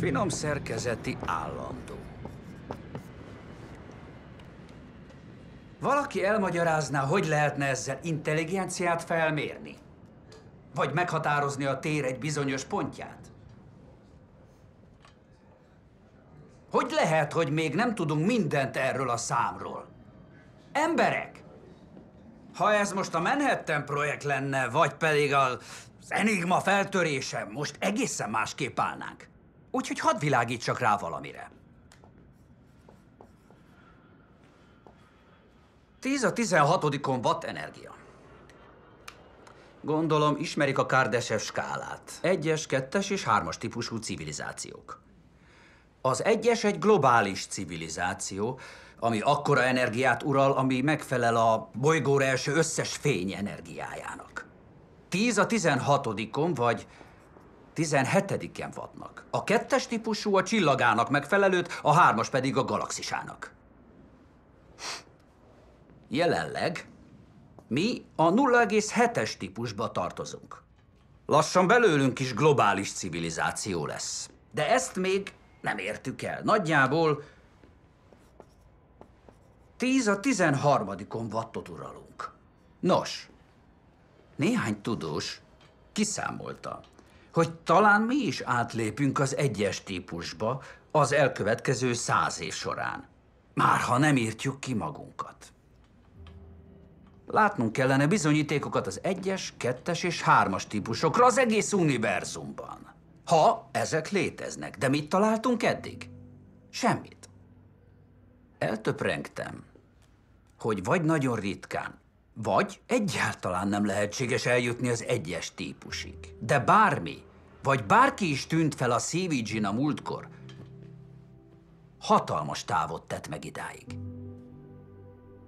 Finom szerkezeti állandó. Valaki elmagyarázná, hogy lehetne ezzel intelligenciát felmérni? Vagy meghatározni a tér egy bizonyos pontját? Hogy lehet, hogy még nem tudunk mindent erről a számról? Emberek! Ha ez most a Manhattan projekt lenne, vagy pedig az Enigma feltörése, most egészen másképp állnánk. Úgyhogy hadd világítsak rá valamire. Tíz a tizenhatodikon watt energia. Gondolom, ismerik a Kardashev skálát. Egyes, kettes és hármas típusú civilizációk. Az egyes egy globális civilizáció, ami akkora energiát ural, ami megfelel a bolygóra első összes fény energiájának. Tíz a tizenhatodikon, vagy 17-en vadnak. A kettes típusú a csillagának megfelelőt, a hármas pedig a galaxisának. Jelenleg mi a 0,7-es típusba tartozunk. Lassan belőlünk is globális civilizáció lesz. De ezt még nem értük el. Nagyjából 10 a 13. vattot uralunk. Nos, néhány tudós kiszámolta, hogy talán mi is átlépünk az egyes típusba az elkövetkező száz év során. Már ha nem írtjuk ki magunkat. Látnunk kellene bizonyítékokat az egyes, kettes és hármas típusokra az egész univerzumban. Ha ezek léteznek, de mit találtunk eddig? Semmit. Eltöprengtem, hogy vagy nagyon ritkán, vagy egyáltalán nem lehetséges eljutni az egyes típusig. De bármi, vagy bárki is tűnt fel a cvg a múltkor, hatalmas távot tett meg idáig.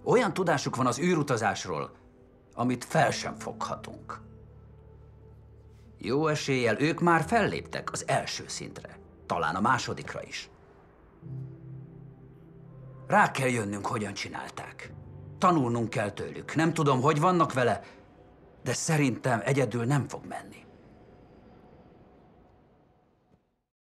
Olyan tudásuk van az űrutazásról, amit fel sem foghatunk. Jó eséllyel ők már felléptek az első szintre, talán a másodikra is. Rá kell jönnünk, hogyan csinálták. Tanulnunk kell tőlük. Nem tudom, hogy vannak vele, de szerintem egyedül nem fog menni.